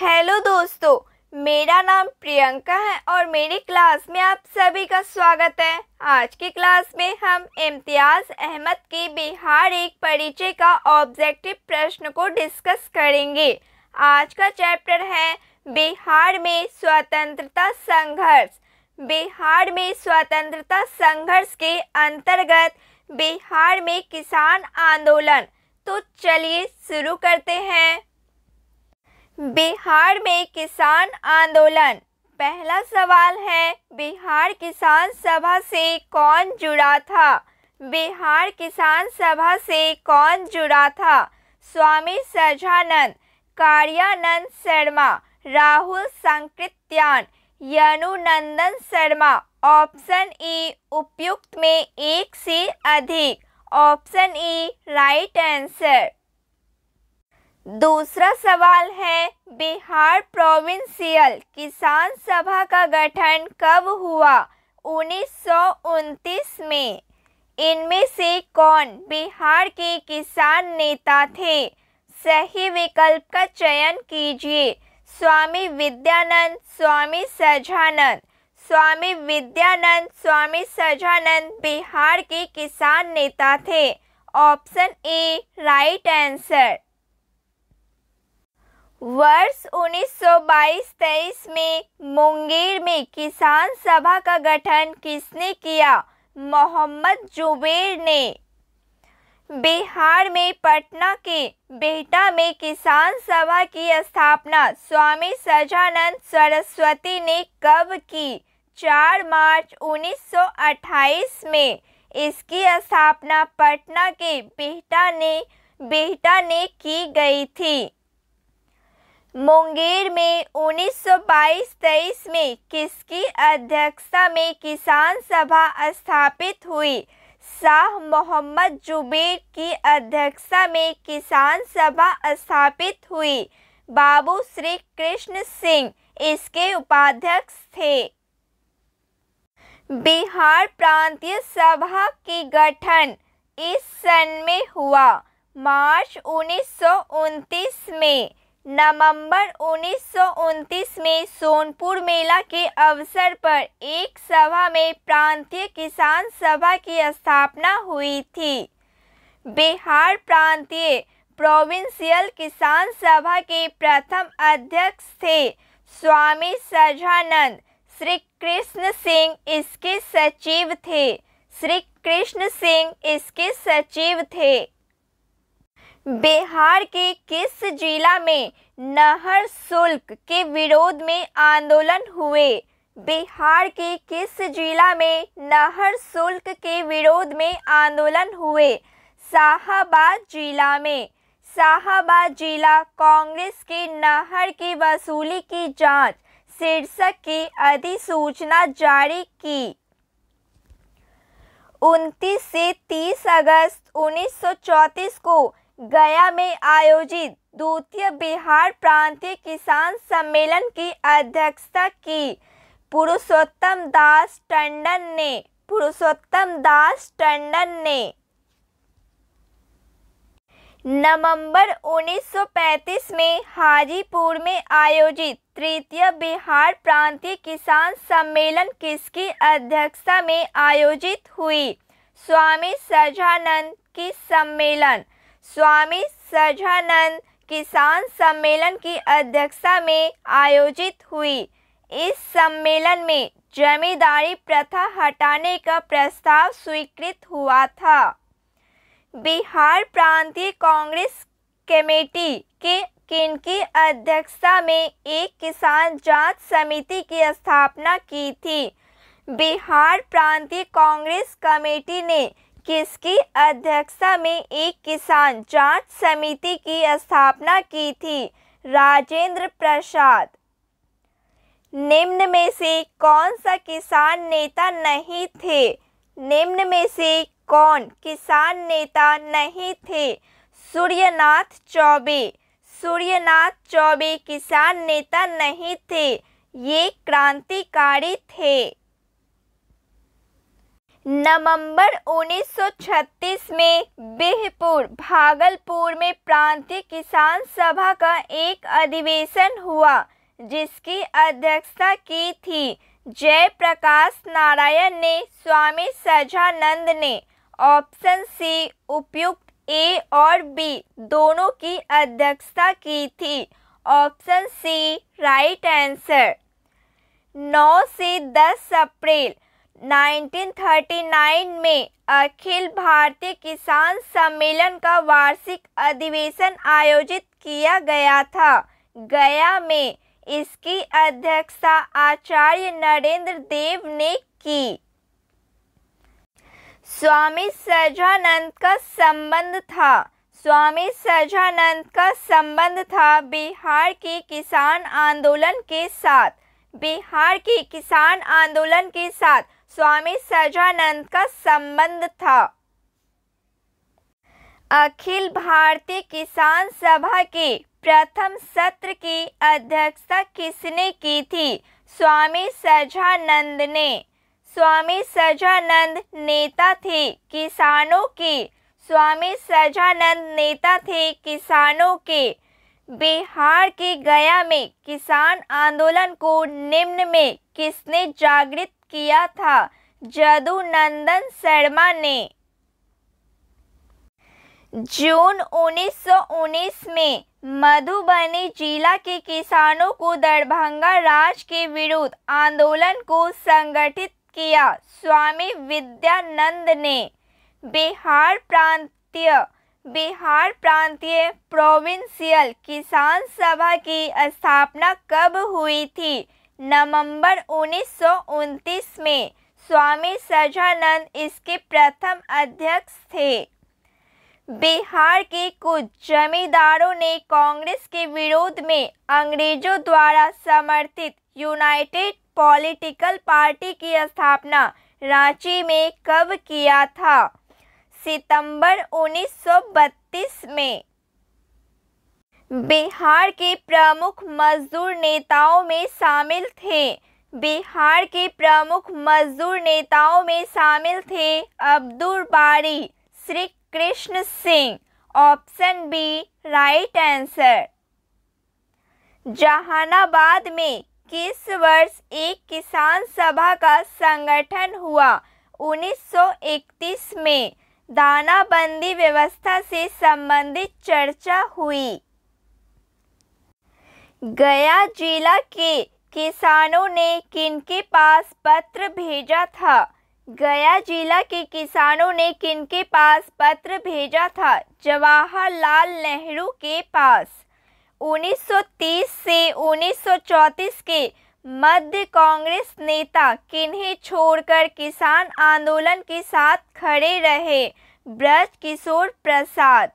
hello दोस्तों मेरा नाम प्रियंका है और मेरी क्लास में आप सभी का स्वागत है आज की क्लास में हम इम्तियाज़ अहमद के बिहार एक परिचय का ऑब्जेक्टिव प्रश्न को डिस्कस करेंगे आज का चैप्टर है बिहार में स्वतंत्रता संघर्ष बिहार में स्वतंत्रता संघर्ष के अंतर्गत बिहार में किसान आंदोलन तो चलिए शुरू करते हैं बिहार में किसान आंदोलन पहला सवाल है बिहार किसान सभा से कौन जुड़ा था बिहार किसान सभा से कौन जुड़ा था स्वामी सजानंद कार्यानंद शर्मा राहुल संकृत्यान यनुनंदन शर्मा ऑप्शन ई उपयुक्त में एक से अधिक ऑप्शन ई राइट आंसर दूसरा सवाल है बिहार प्रोविंशियल किसान सभा का गठन कब हुआ उन्नीस में इनमें से कौन बिहार के किसान नेता थे सही विकल्प का चयन कीजिए स्वामी विद्यानंद स्वामी सजानंद स्वामी विद्यानंद स्वामी सजानंद बिहार के किसान नेता थे ऑप्शन ए राइट आंसर वर्ष 1922-23 में मुंगेर में किसान सभा का गठन किसने किया मोहम्मद जुबेर ने बिहार में पटना के बेहटा में किसान सभा की स्थापना स्वामी सजानंद सरस्वती ने कब की 4 मार्च 1928 में इसकी स्थापना पटना के बेहटा ने बेहटा ने की गई थी मुंगेर में 1922-23 में किसकी अध्यक्षता में किसान सभा स्थापित हुई शाह मोहम्मद जुबेर की अध्यक्षता में किसान सभा स्थापित हुई बाबू श्री कृष्ण सिंह इसके उपाध्यक्ष थे बिहार प्रांतीय सभा की गठन इस सन में हुआ मार्च उन्नीस में नवंबर उन्नीस में सोनपुर मेला के अवसर पर एक सभा में प्रांतीय किसान सभा की स्थापना हुई थी बिहार प्रांतीय प्रोविंशियल किसान सभा के प्रथम अध्यक्ष थे स्वामी सजानंद श्री कृष्ण सिंह इसके सचिव थे श्री कृष्ण सिंह इसके सचिव थे बिहार के किस जिला में नहर शुल्क के विरोध में आंदोलन हुए बिहार के किस जिला में नहर शुल्क के विरोध में आंदोलन हुए शाहबाद जिला में शाहबाद जिला कांग्रेस के नहर की वसूली की जांच शीर्षक की अधिसूचना जारी की 29 से 30 अगस्त 1934 को गया में आयोजित द्वितीय बिहार प्रांतीय किसान सम्मेलन की अध्यक्षता की पुरुषोत्तम दास टंडन ने पुरुषोत्तम दास टंडन ने नवंबर 1935 में हाजीपुर में आयोजित तृतीय बिहार प्रांतीय किसान सम्मेलन किसकी अध्यक्षता में आयोजित हुई स्वामी सजानंद की सम्मेलन स्वामी सजानंद किसान सम्मेलन की अध्यक्षता में आयोजित हुई इस सम्मेलन में जमींदारी प्रथा हटाने का प्रस्ताव स्वीकृत हुआ था बिहार प्रांतीय कांग्रेस कमेटी के किनकी अध्यक्षता में एक किसान जांच समिति की स्थापना की थी बिहार प्रांतीय कांग्रेस कमेटी ने किसकी अध्यक्षता में एक किसान जांच समिति की स्थापना की थी राजेंद्र प्रसाद निम्न में से कौन सा किसान नेता नहीं थे निम्न में से कौन किसान नेता नहीं थे सूर्यनाथ चौबे सूर्यनाथ चौबे किसान नेता नहीं थे ये क्रांतिकारी थे नवंबर 1936 में बिहपुर भागलपुर में प्रांतीय किसान सभा का एक अधिवेशन हुआ जिसकी अध्यक्षता की थी जयप्रकाश नारायण ने स्वामी सजानंद ने ऑप्शन सी उपयुक्त ए और बी दोनों की अध्यक्षता की थी ऑप्शन सी राइट आंसर 9 से 10 अप्रैल 1939 में अखिल भारतीय किसान सम्मेलन का वार्षिक अधिवेशन आयोजित किया गया था गया में इसकी अध्यक्षता आचार्य नरेंद्र देव ने की स्वामी सजानंद का संबंध था स्वामी सजानंद का संबंध था बिहार के किसान आंदोलन के साथ बिहार के किसान आंदोलन के साथ स्वामी सजानंद का संबंध था अखिल भारतीय किसान सभा के प्रथम सत्र की अध्यक्षता किसने की थी स्वामी सजानंद ने स्वामी सजानंद नेता थे किसानों के स्वामी सजानंद नेता थे किसानों के बिहार के गया में किसान आंदोलन को निम्न में किसने जागृत किया था जदुनंदन शर्मा ने जून 1919 में मधुबनी जिला के किसानों को दरभंगा राज के विरुद्ध आंदोलन को संगठित किया स्वामी विद्यानंद ने बिहार प्रांतीय बिहार प्रांतीय प्रोविंशियल किसान सभा की स्थापना कब हुई थी नवंबर उन्नीस में स्वामी सजानंद इसके प्रथम अध्यक्ष थे बिहार के कुछ जमींदारों ने कांग्रेस के विरोध में अंग्रेजों द्वारा समर्थित यूनाइटेड पॉलिटिकल पार्टी की स्थापना रांची में कब किया था सितंबर 1932 में बिहार के प्रमुख मजदूर नेताओं में शामिल थे बिहार के प्रमुख मजदूर नेताओं में शामिल थे Abdul Bari Shri Krishna Singh option B right answer Jehanabad में किस वर्ष एक किसान सभा का संगठन हुआ 1931 में दानाबंदी व्यवस्था से संबंधित चर्चा हुई गया जिला के किसानों ने किनके पास पत्र भेजा था गया जिला के किसानों ने किनके पास पत्र भेजा था जवाहरलाल नेहरू के पास 1930 से 1934 के मध्य कांग्रेस नेता किन्हें छोड़कर किसान आंदोलन के साथ खड़े रहे ब्रज किशोर प्रसाद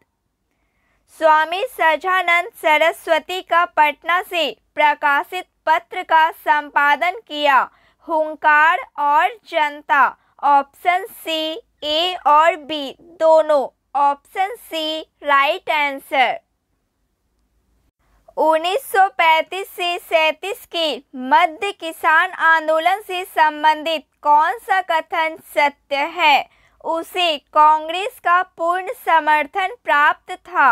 स्वामी सजानंद सरस्वती का पटना से प्रकाशित पत्र का संपादन किया हुंकार और जनता ऑप्शन सी ए और बी दोनों ऑप्शन सी राइट आंसर 1935 से सैतीस के मध्य किसान आंदोलन से संबंधित कौन सा कथन सत्य है उसे कांग्रेस का पूर्ण समर्थन प्राप्त था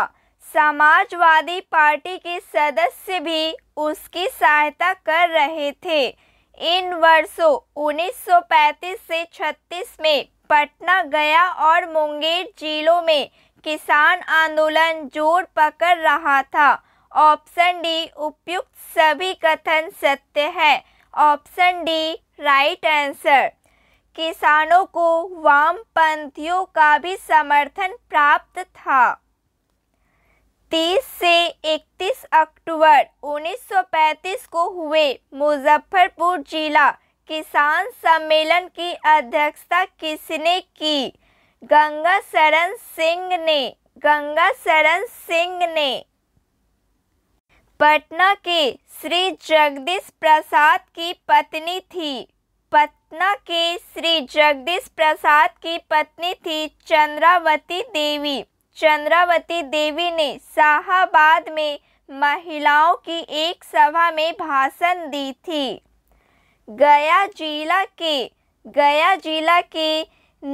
समाजवादी पार्टी के सदस्य भी उसकी सहायता कर रहे थे इन वर्षों 1935 से 36 में पटना गया और मुंगेर जिलों में किसान आंदोलन जोर पकड़ रहा था ऑप्शन डी उपयुक्त सभी कथन सत्य है ऑप्शन डी राइट आंसर किसानों को वामपंथियों का भी समर्थन प्राप्त था 30 से 31 अक्टूबर 1935 को हुए मुजफ्फरपुर जिला किसान सम्मेलन की अध्यक्षता किसने की गंगा शरण सिंह ने गंगा शरण सिंह ने पटना के श्री जगदीश प्रसाद की पत्नी थी पटना के श्री जगदीश प्रसाद की पत्नी थी चंद्रावती देवी चंद्रावती देवी ने शाहबाद में महिलाओं की एक सभा में भाषण दी थी गया जिला के गया जिला के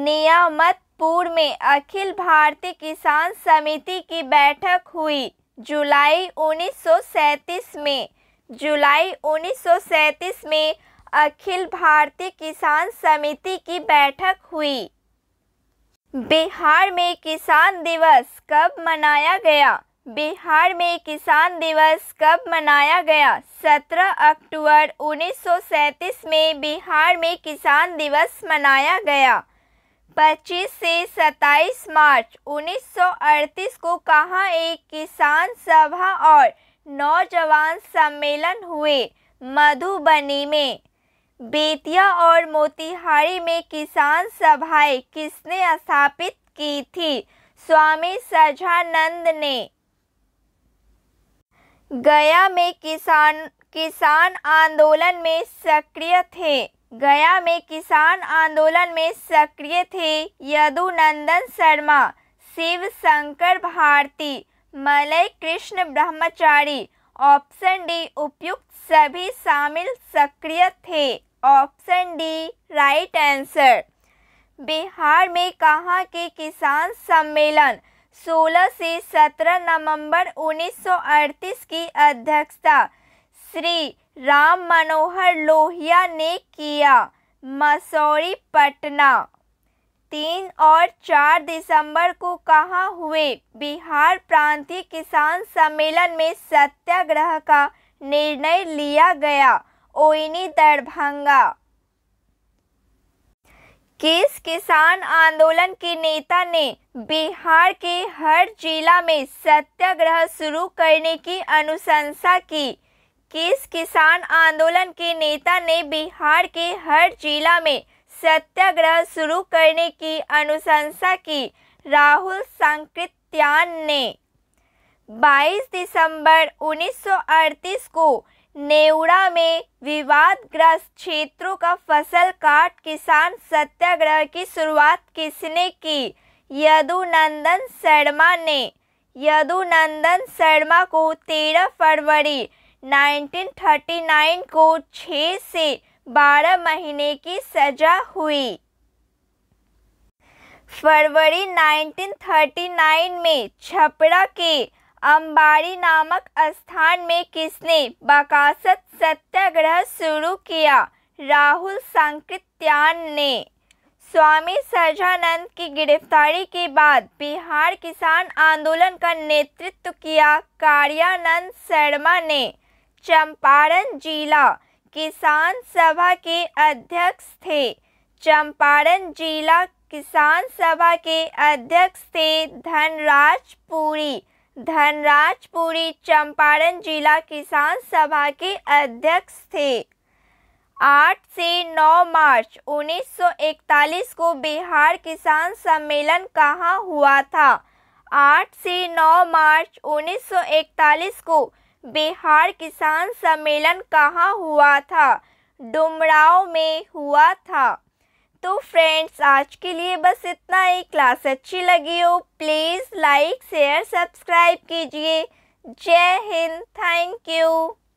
नियामतपुर में अखिल भारतीय किसान समिति की बैठक हुई जुलाई 1937 में जुलाई 1937 में अखिल भारतीय किसान समिति की बैठक हुई बिहार में किसान दिवस कब मनाया गया बिहार में किसान दिवस कब मनाया गया 17 अक्टूबर 1937 में बिहार में किसान दिवस मनाया गया 25 से 27 मार्च 1938 को कहाँ एक किसान सभा और नौजवान सम्मेलन हुए मधुबनी में बेतिया और मोतिहारी में किसान सभाएं किसने स्थापित की थी स्वामी सजानंद ने गया में किसान किसान आंदोलन में सक्रिय थे गया में किसान आंदोलन में सक्रिय थे यदुनंदन शर्मा शिव शंकर भारती मलय कृष्ण ब्रह्मचारी ऑप्शन डी उपयुक्त सभी शामिल सक्रिय थे option D right answer Bihar में कहाँ के किसान सम्मेलन 16 से 17 नवंबर 1938 की अध्यक्षता श्री राम मनोहर लोहिया ने किया मसौरी पटना तीन और चार दिसंबर को कहाँ हुए बिहार प्रांतीय किसान सम्मेलन में सत्याग्रह का निर्णय लिया गया ओइनी दरभंगा किस किसान आंदोलन के नेता ने बिहार के हर जिला में सत्याग्रह शुरू करने की अनुशंसा की किस किसान आंदोलन के नेता ने बिहार के हर जिला में सत्याग्रह शुरू करने की अनुशंसा की राहुल संकृत्यान ने 22 दिसंबर 1938 को नेवड़ा में विवादग्रस्त क्षेत्रों का फसल काट किसान सत्याग्रह की शुरुआत किसने की यदुनंदन शर्मा ने यदुनंदन शर्मा को 13 फरवरी 1939 को 6 से 12 महीने की सजा हुई फरवरी 1939 में छपरा के अंबाड़ी नामक स्थान में किसने बकासत सत्याग्रह शुरू किया राहुल सांकृत्यान ने स्वामी सहजानंद की गिरफ्तारी के बाद बिहार किसान आंदोलन का नेतृत्व किया कार्यानंद शर्मा ने चंपारण जिला किसान सभा के अध्यक्ष थे चंपारण जिला किसान सभा के अध्यक्ष थे धनराज पुरी धनराजपुरी चंपारण जिला किसान सभा के अध्यक्ष थे 8 से 9 मार्च 1941 को बिहार किसान सम्मेलन कहाँ हुआ था 8 से 9 मार्च 1941 को बिहार किसान सम्मेलन कहाँ हुआ था डुमराव में हुआ था तो फ्रेंड्स आज के लिए बस इतना ही क्लास अच्छी लगी हो प्लीज़ लाइक शेयर सब्सक्राइब कीजिए जय हिंद थैंक यू